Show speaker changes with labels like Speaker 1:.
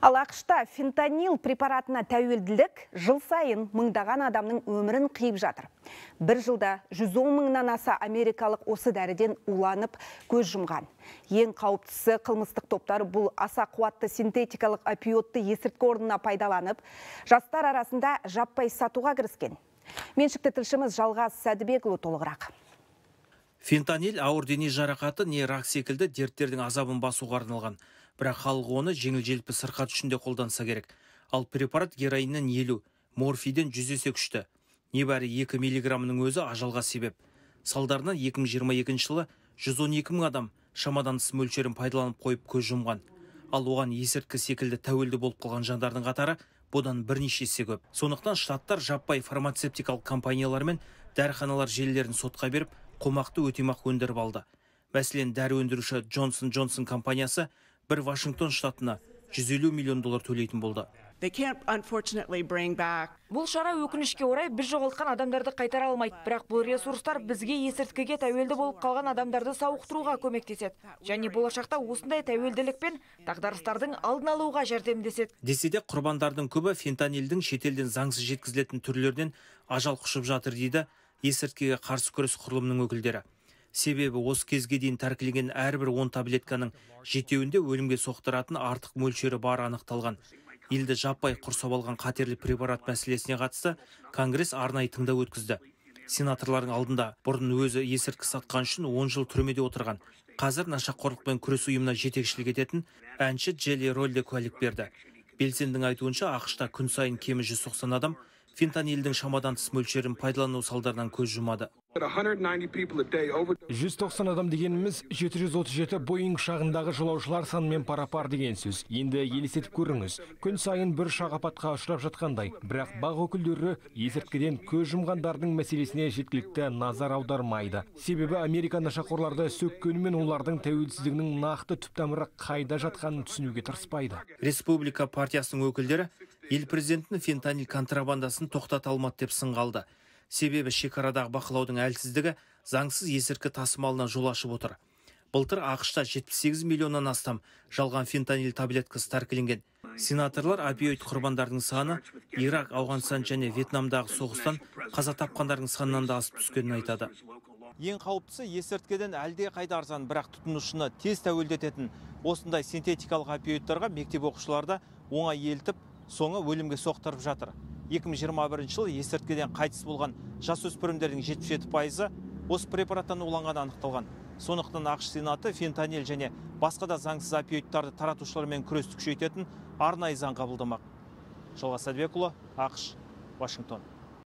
Speaker 1: Ал ақшта фентанил препаратына тәуелділік жыл сайын мыңдаған адамның өмірін қиып жатыр. Бір жылда 110 мыңнан аса америкалық осы дәріден уланып көз жұмған. Ең қауіптісі қылмыстық топтар бұл аса қуатты синтетикалық апиотты есірткі орнына пайдаланып, жастар арасында жаппай сатуға кіріскен. Меншікті тілшіміз Жалғас Сәдібекұлы толығырақ.
Speaker 2: Фентанил ауыр дене жарақаты не рак секілді дерттердің азабын басуға арналған бірақ халық оны жеңіл желпі сырқат үшін де қолданса керек ал препарат героиннен елу морфийден жүз есе күшті небәрі екі миллиграммның өзі ажалға себеп салдарынан 2022 жылы екі мың адам шамадан тыс мөлшерін пайдаланып қойып көз жұмған ал оған есірткі секілді тәуелді болып қалған жандардың қатары бұдан бірнеше есе көп сондықтан штаттар жаппай фармацевтикалық компаниялар мен дәріханалар желілерін сотқа беріп қомақты өтемақы өндіріп алды мәселен дәрі өндіруші джонсон джонсон компаниясы бір Вашингтон штатына 150 миллион доллар төлейтін болды
Speaker 1: бұл шара өкінішке орай біз жоғалтқан адамдарды қайтара алмайды бірақ бұл ресурстар бізге есірткеге тәуелді болып қалған адамдарды сауықтыруға көмектеседі және болашақта осындай тәуелділік пен дағдарыстардың алдын алуға жәрдемдеседі
Speaker 2: десе құрбандардың көбі фентанилдің шетелден заңсыз жеткізілетін түрлерінен ажал құшып жатыр дейді есірткіге қарсы күрес құрылымының өкілдері себебі осы кезге дейін тәркіленген әрбір он таблетканың жетеуінде өлімге соқтыратын артық мөлшері бар анықталған елді жаппай құрсап алған қатерлі препарат мәселесіне қатысты конгресс арнайы тыңдау өткізді сенаторлардың алдында бұрын өзі есірткі сатқан үшін он жыл түрмеде отырған қазір нашақорлықпен күрес ұйымына жетекшілік ететін әнші джелли ролде куәлік берді белсендінің айтуынша ақш та күн сайын кемі жүз адам фентанилдің шамадан тыс мөлшерін пайдалану салдарынан көз жұмады
Speaker 1: 190 адам
Speaker 2: дегеніміз 737 Боинг шағындағы жолаушылар санымен пара пар деген сөз. Енді елестетіп көріңіз. Күн сайын бір шағапатқа ұшырап жатқандай, бірақ бақ өкілдері есірткіден көз жұмғандардың мәселесіне жеткілікті назар аудармайды. Себебі Америка нашақорларды сөккенімен олардың тәуелсіздігінің нақты түп тамыры қайда жатқанын түсінуге тырыспайды. Республика партиясының өкілдері ел президентін фентанил контрабандасын тоқтата алмады деп сынға алды себебі шекарадағы бақылаудың әлсіздігі заңсыз есірткі тасымалына жол ашып отыр былтыр ақшта 78 миллионнан астам жалған фентанил таблеткасы тәркіленген сенаторлар опиоид құрбандардың саны ирак ауғанстан және вьетнамдағы соғыстан қаза тапқандардың санынан да асып түскенін айтады ең қауіптісі есірткіден әлде қайда арзан бірақ тұтынушыны тез тәуелдететін осындай синтетикалық опиоидтарға мектеп оқушылары да оңай елтіп соңы өлімге соқтырып жатыр 2021 жылы есірткіден қайтыс болған жас жасөспірімдердің 77 пайызы осы препараттан уланғаны анықталған сондықтан ақш сенаты фентанил және басқа да заңсыз опиоидтарды таратушылармен күресті күшейтетін арнайы заң қабылдамақ жалғас сәдібекұлы ақш вашингтон